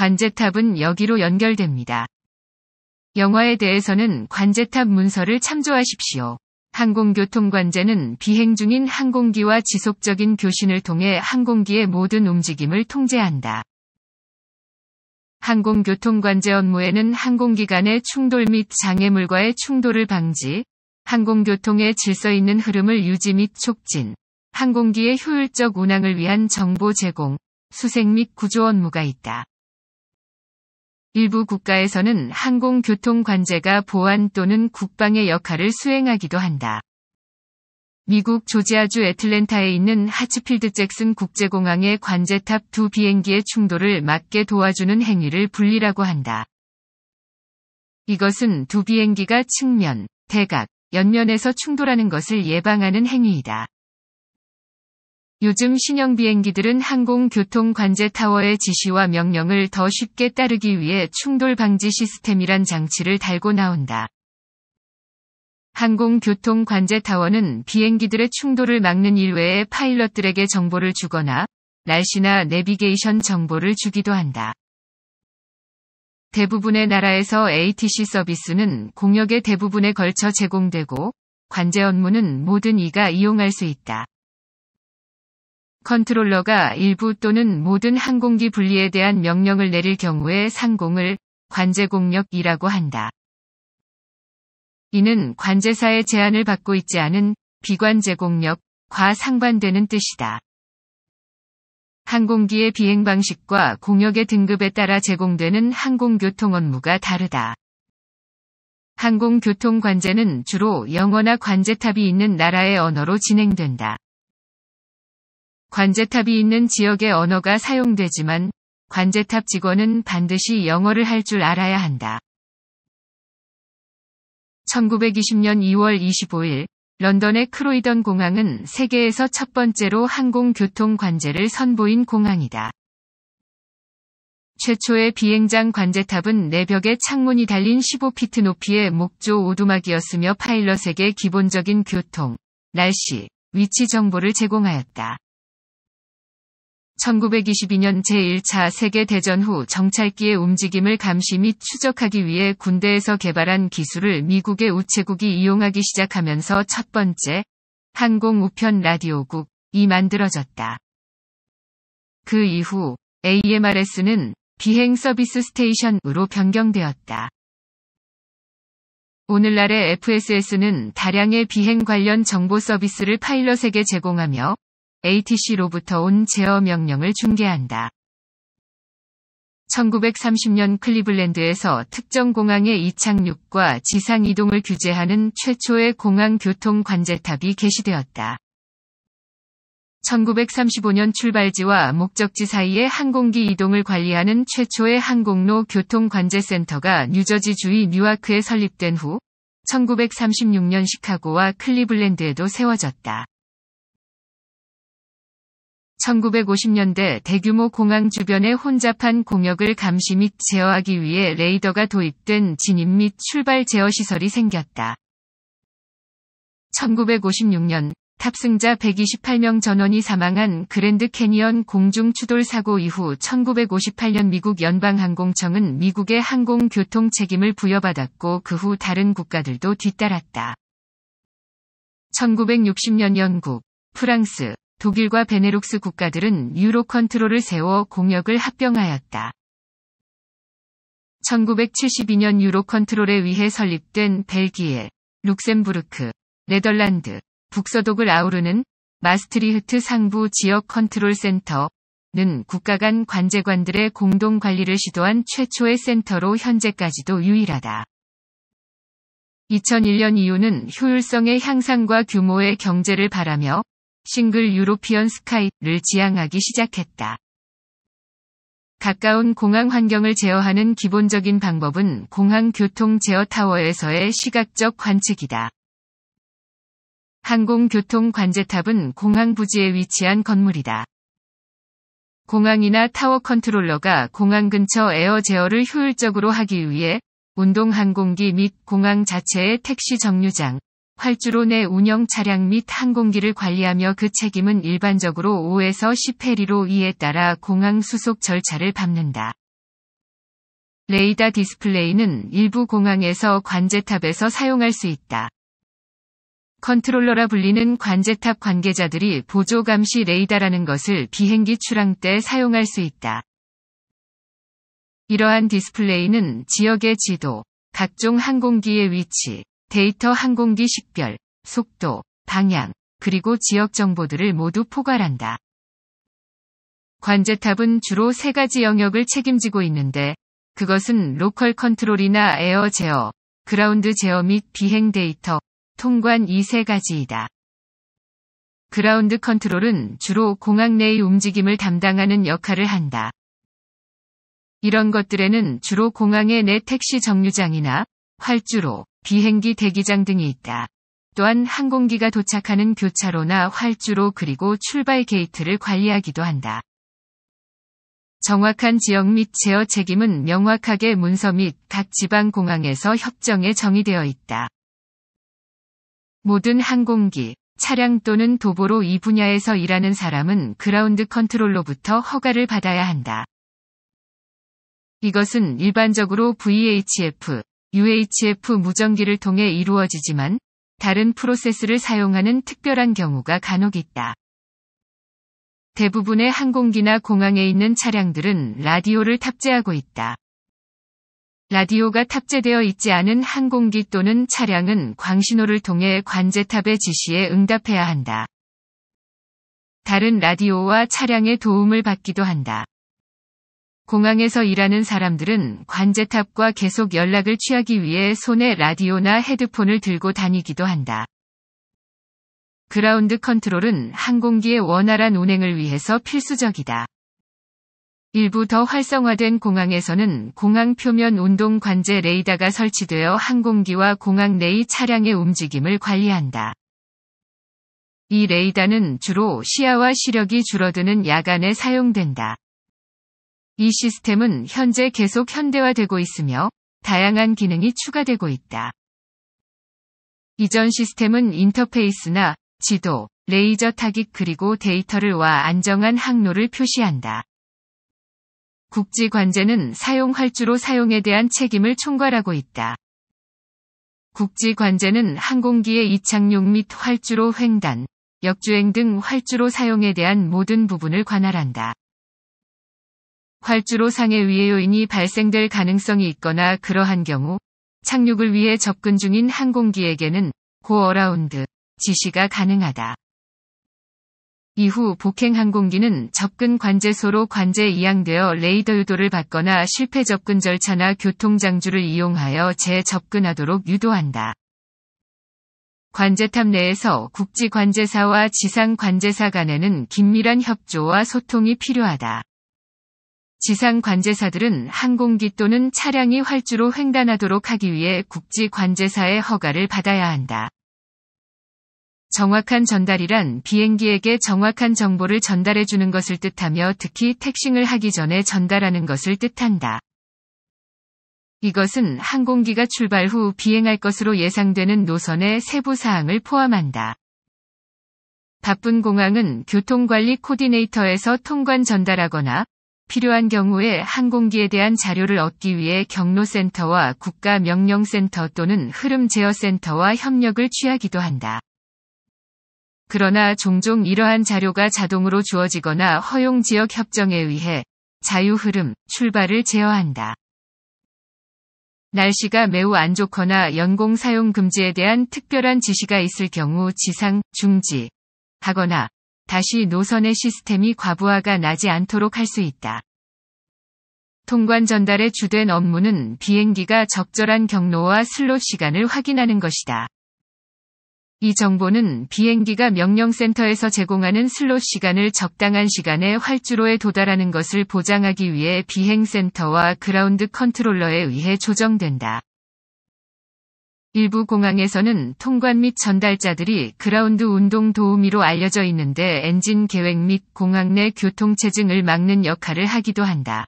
관제탑은 여기로 연결됩니다. 영화에 대해서는 관제탑 문서를 참조하십시오. 항공교통관제는 비행 중인 항공기와 지속적인 교신을 통해 항공기의 모든 움직임을 통제한다. 항공교통관제 업무에는 항공기 간의 충돌 및 장애물과의 충돌을 방지, 항공교통의 질서 있는 흐름을 유지 및 촉진, 항공기의 효율적 운항을 위한 정보 제공, 수색 및 구조 업무가 있다. 일부 국가에서는 항공교통 관제가 보안 또는 국방의 역할을 수행하기도 한다. 미국 조지아주 애틀랜타에 있는 하츠필드 잭슨 국제공항의 관제탑 두 비행기의 충돌을 막게 도와주는 행위를 분리라고 한다. 이것은 두 비행기가 측면, 대각, 옆면에서 충돌하는 것을 예방하는 행위이다. 요즘 신형 비행기들은 항공교통관제타워의 지시와 명령을 더 쉽게 따르기 위해 충돌방지 시스템이란 장치를 달고 나온다. 항공교통관제타워는 비행기들의 충돌을 막는 일외에 파일럿들에게 정보를 주거나 날씨나 내비게이션 정보를 주기도 한다. 대부분의 나라에서 ATC 서비스는 공역의 대부분에 걸쳐 제공되고 관제 업무는 모든 이가 이용할 수 있다. 컨트롤러가 일부 또는 모든 항공기 분리에 대한 명령을 내릴 경우에 상공을 관제공력이라고 한다. 이는 관제사의 제한을 받고 있지 않은 비관제공력과 상반되는 뜻이다. 항공기의 비행 방식과 공역의 등급에 따라 제공되는 항공교통 업무가 다르다. 항공교통 관제는 주로 영어나 관제탑이 있는 나라의 언어로 진행된다. 관제탑이 있는 지역의 언어가 사용되지만 관제탑 직원은 반드시 영어를 할 줄 알아야 한다. 1920년 2월 25일 런던의 크로이던 공항은 세계에서 첫 번째로 항공교통 관제를 선보인 공항이다. 최초의 비행장 관제탑은 내벽에 창문이 달린 15피트 높이의 목조 오두막이었으며 파일럿에게 기본적인 교통, 날씨, 위치 정보를 제공하였다. 1922년 제1차 세계대전 후 정찰기의 움직임을 감시 및 추적하기 위해 군대에서 개발한 기술을 미국의 우체국이 이용하기 시작하면서 첫 번째 항공우편 라디오국이 만들어졌다. 그 이후 AMRS는 비행 서비스 스테이션으로 변경되었다. 오늘날의 FSS는 다량의 비행 관련 정보 서비스를 파일럿에게 제공하며 ATC로부터 온 제어 명령을 중개한다 1930년 클리블랜드에서 특정 공항의 이착륙과 지상 이동을 규제하는 최초의 공항 교통 관제탑이 개시되었다. 1935년 출발지와 목적지 사이의 항공기 이동을 관리하는 최초의 항공로 교통관제센터가 뉴저지 주의 뉴아크에 설립된 후 1936년 시카고와 클리블랜드에도 세워졌다. 1950년대 대규모 공항 주변의 혼잡한 공역을 감시 및 제어하기 위해 레이더가 도입된 진입 및 출발 제어 시설이 생겼다. 1956년 탑승자 128명 전원이 사망한 그랜드 캐니언 공중 추돌 사고 이후 1958년 미국 연방항공청은 미국의 항공교통 책임을 부여받았고 그 후 다른 국가들도 뒤따랐다. 1960년 영국, 프랑스, 독일과 베네룩스 국가들은 유로컨트롤을 세워 공역을 합병하였다. 1972년 유로컨트롤에 의해 설립된 벨기에, 룩셈부르크, 네덜란드, 북서독을 아우르는 마스트리흐트 상부 지역 컨트롤 센터는 국가 간 관제관들의 공동 관리를 시도한 최초의 센터로 현재까지도 유일하다. 2001년 이후는 효율성의 향상과 규모의 경제를 바라며 싱글 유로피언 스카이를 지향하기 시작했다. 가까운 공항 환경을 제어하는 기본적인 방법은 공항 교통 제어 타워에서의 시각적 관측이다. 항공교통 관제탑은 공항 부지에 위치한 건물이다. 공항이나 타워 컨트롤러가 공항 근처 에어 제어를 효율적으로 하기 위해 운동 항공기 및 공항 자체의 택시 정류장, 활주로 내 운영 차량 및 항공기를 관리하며 그 책임은 일반적으로 5에서 10페리로 이에 따라 공항 수속 절차를 밟는다. 레이다 디스플레이는 일부 공항에서 관제탑에서 사용할 수 있다. 컨트롤러라 불리는 관제탑 관계자들이 보조 감시 레이다라는 것을 비행기 출항 때 사용할 수 있다. 이러한 디스플레이는 지역의 지도, 각종 항공기의 위치, 데이터 항공기 식별, 속도, 방향, 그리고 지역 정보들을 모두 포괄한다. 관제탑은 주로 세 가지 영역을 책임지고 있는데 그것은 로컬 컨트롤이나 에어 제어, 그라운드 제어 및 비행 데이터, 통관 이 세 가지이다. 그라운드 컨트롤은 주로 공항 내의 움직임을 담당하는 역할을 한다. 이런 것들에는 주로 공항의 내 택시 정류장이나 활주로, 비행기 대기장 등이 있다. 또한 항공기가 도착하는 교차로나 활주로 그리고 출발 게이트를 관리하기도 한다. 정확한 지역 및 제어 책임은 명확하게 문서 및 각 지방 공항에서 협정에 정의되어 있다. 모든 항공기, 차량 또는 도보로 이 분야에서 일하는 사람은 그라운드 컨트롤로부터 허가를 받아야 한다. 이것은 일반적으로 VHF, UHF 무전기를 통해 이루어지지만 다른 프로세스를 사용하는 특별한 경우가 간혹 있다. 대부분의 항공기나 공항에 있는 차량들은 라디오를 탑재하고 있다. 라디오가 탑재되어 있지 않은 항공기 또는 차량은 광신호를 통해 관제탑의 지시에 응답해야 한다. 다른 라디오와 차량의 도움을 받기도 한다. 공항에서 일하는 사람들은 관제탑과 계속 연락을 취하기 위해 손에 라디오나 헤드폰을 들고 다니기도 한다. 그라운드 컨트롤은 항공기의 원활한 운행을 위해서 필수적이다. 일부 더 활성화된 공항에서는 공항 표면 운동 관제 레이더가 설치되어 항공기와 공항 내의 차량의 움직임을 관리한다. 이 레이더는 주로 시야와 시력이 줄어드는 야간에 사용된다. 이 시스템은 현재 계속 현대화되고 있으며 다양한 기능이 추가되고 있다. 이전 시스템은 인터페이스나 지도, 레이저 타깃 그리고 데이터를 와 안정한 항로를 표시한다. 국지 관제는 사용 활주로 사용에 대한 책임을 총괄하고 있다. 국지 관제는 항공기의 이착륙 및 활주로 횡단, 역주행 등 활주로 사용에 대한 모든 부분을 관할한다. 활주로 상해 위의 요인이 발생될 가능성이 있거나 그러한 경우 착륙을 위해 접근 중인 항공기에게는 고 어라운드 지시가 가능하다. 이후 복행 항공기는 접근 관제소로 관제 이양되어 레이더 유도를 받거나 실패 접근 절차나 교통 장주를 이용하여 재접근하도록 유도한다. 관제탑 내에서 국지 관제사와 지상 관제사 간에는 긴밀한 협조와 소통이 필요하다. 지상 관제사들은 항공기 또는 차량이 활주로 횡단하도록 하기 위해 국지 관제사의 허가를 받아야 한다. 정확한 전달이란 비행기에게 정확한 정보를 전달해 주는 것을 뜻하며 특히 택싱을 하기 전에 전달하는 것을 뜻한다. 이것은 항공기가 출발 후 비행할 것으로 예상되는 노선의 세부 사항을 포함한다. 바쁜 공항은 교통관리 코디네이터에서 통관 전달하거나 필요한 경우에 항공기에 대한 자료를 얻기 위해 경로센터와 국가명령센터 또는 흐름제어센터와 협력을 취하기도 한다. 그러나 종종 이러한 자료가 자동으로 주어지거나 허용 지역 협정에 의해 자유 흐름, 출발을 제어한다. 날씨가 매우 안 좋거나 연공 사용 금지에 대한 특별한 지시가 있을 경우 지상, 중지, 하거나 다시 노선의 시스템이 과부하가 나지 않도록 할 수 있다. 통관 전달에 주된 업무는 비행기가 적절한 경로와 슬롯 시간을 확인하는 것이다. 이 정보는 비행기가 명령센터에서 제공하는 슬롯 시간을 적당한 시간에 활주로에 도달하는 것을 보장하기 위해 비행센터와 그라운드 컨트롤러에 의해 조정된다. 일부 공항에서는 통관 및 전달자들이 그라운드 운동 도우미로 알려져 있는데 엔진 계획 및 공항 내 교통체증을 막는 역할을 하기도 한다.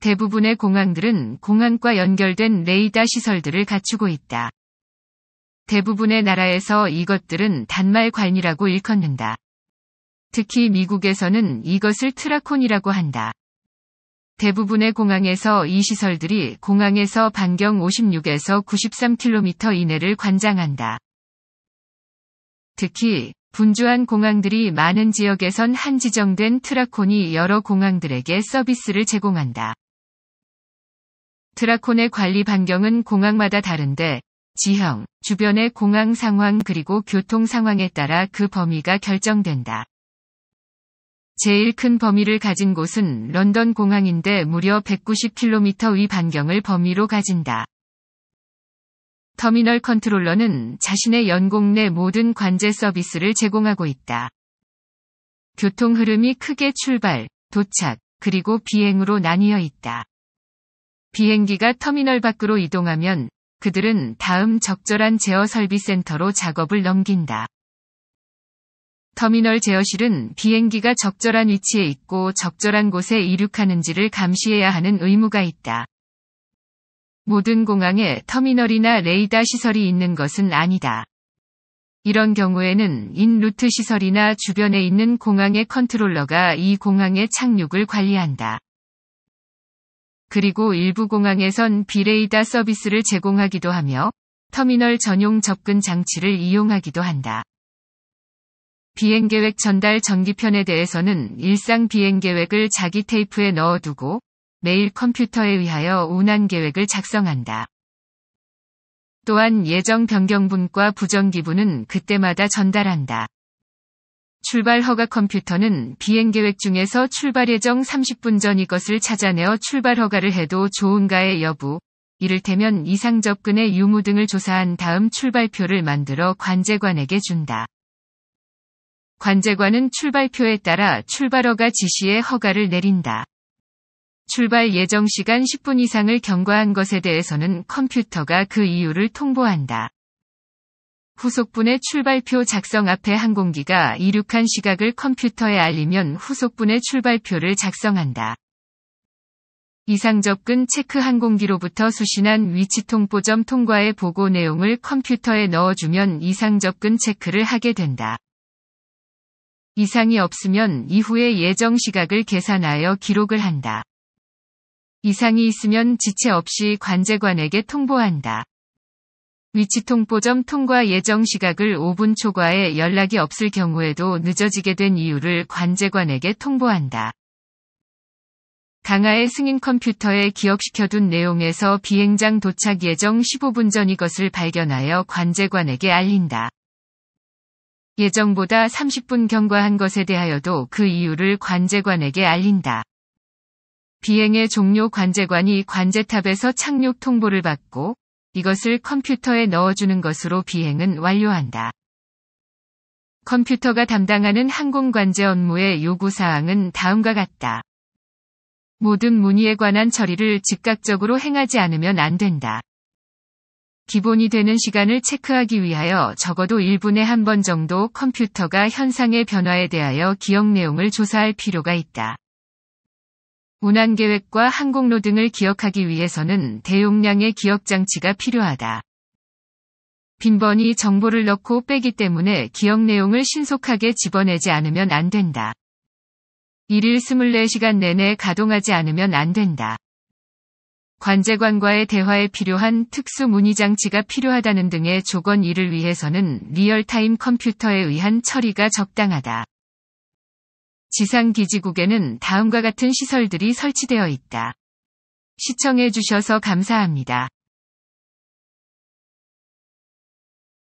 대부분의 공항들은 공항과 연결된 레이더 시설들을 갖추고 있다. 대부분의 나라에서 이것들은 단말관이라고 일컫는다. 특히 미국에서는 이것을 트라콘이라고 한다. 대부분의 공항에서 이 시설들이 공항에서 반경 56에서 93km 이내를 관장한다. 특히 분주한 공항들이 많은 지역에선 한 지정된 트라콘이 여러 공항들에게 서비스를 제공한다. 트라콘의 관리 반경은 공항마다 다른데 지형, 주변의 공항 상황 그리고 교통 상황에 따라 그 범위가 결정된다. 제일 큰 범위를 가진 곳은 런던 공항인데 무려 1 9 0 k m 위 반경을 범위로 가진다. 터미널 컨트롤러는 자신의 연공 내 모든 관제 서비스를 제공하고 있다. 교통 흐름이 크게 출발, 도착, 그리고 비행으로 나뉘어 있다. 비행기가 터미널 밖으로 이동하면 그들은 다음 적절한 제어 설비 센터로 작업을 넘긴다. 터미널 제어실은 비행기가 적절한 위치에 있고 적절한 곳에 이륙하는지를 감시해야 하는 의무가 있다. 모든 공항에 터미널이나 레이더 시설이 있는 것은 아니다. 이런 경우에는 인루트 시설이나 주변에 있는 공항의 컨트롤러가 이 공항의 착륙을 관리한다. 그리고 일부 공항에선 비레이다 서비스를 제공하기도 하며 터미널 전용 접근 장치를 이용하기도 한다. 비행계획 전달 전기편에 대해서는 일상 비행계획을 자기 테이프에 넣어두고 매일 컴퓨터에 의하여 운항 계획을 작성한다. 또한 예정 변경분과 부정기분은 그때마다 전달한다. 출발 허가 컴퓨터는 비행 계획 중에서 출발 예정 30분 전 이것을 찾아내어 출발 허가를 해도 좋은가의 여부, 이를테면 이상 접근의 유무 등을 조사한 다음 출발표를 만들어 관제관에게 준다. 관제관은 출발표에 따라 출발허가 지시에 허가를 내린다. 출발 예정 시간 10분 이상을 경과한 것에 대해서는 컴퓨터가 그 이유를 통보한다. 후속분의 출발표 작성 앞에 항공기가 이륙한 시각을 컴퓨터에 알리면 후속분의 출발표를 작성한다. 이상 접근 체크 항공기로부터 수신한 위치 통보점 통과의 보고 내용을 컴퓨터에 넣어주면 이상 접근 체크를 하게 된다. 이상이 없으면 이후의 예정 시각을 계산하여 기록을 한다. 이상이 있으면 지체 없이 관제관에게 통보한다. 위치 통보점 통과 예정 시각을 5분 초과해 연락이 없을 경우에도 늦어지게 된 이유를 관제관에게 통보한다. 강하의 승인 컴퓨터에 기억시켜둔 내용에서 비행장 도착 예정 15분 전 이것을 발견하여 관제관에게 알린다. 예정보다 30분 경과한 것에 대하여도 그 이유를 관제관에게 알린다. 비행의 종료 관제관이 관제탑에서 착륙 통보를 받고 이것을 컴퓨터에 넣어주는 것으로 비행은 완료한다. 컴퓨터가 담당하는 항공관제 업무의 요구사항은 다음과 같다. 모든 문의에 관한 처리를 즉각적으로 행하지 않으면 안 된다. 기본이 되는 시간을 체크하기 위하여 적어도 1분에 한 번 정도 컴퓨터가 현상의 변화에 대하여 기억 내용을 조사할 필요가 있다. 운항 계획과 항공로 등을 기억하기 위해서는 대용량의 기억 장치가 필요하다. 빈번히 정보를 넣고 빼기 때문에 기억 내용을 신속하게 집어내지 않으면 안 된다. 1일 24시간 내내 가동하지 않으면 안 된다. 관제관과의 대화에 필요한 특수 문의 장치가 필요하다는 등의 조건 일을 위해서는 리얼타임 컴퓨터에 의한 처리가 적당하다. 지상기지국에는 다음과 같은 시설들이 설치되어 있다. 시청해주셔서 감사합니다.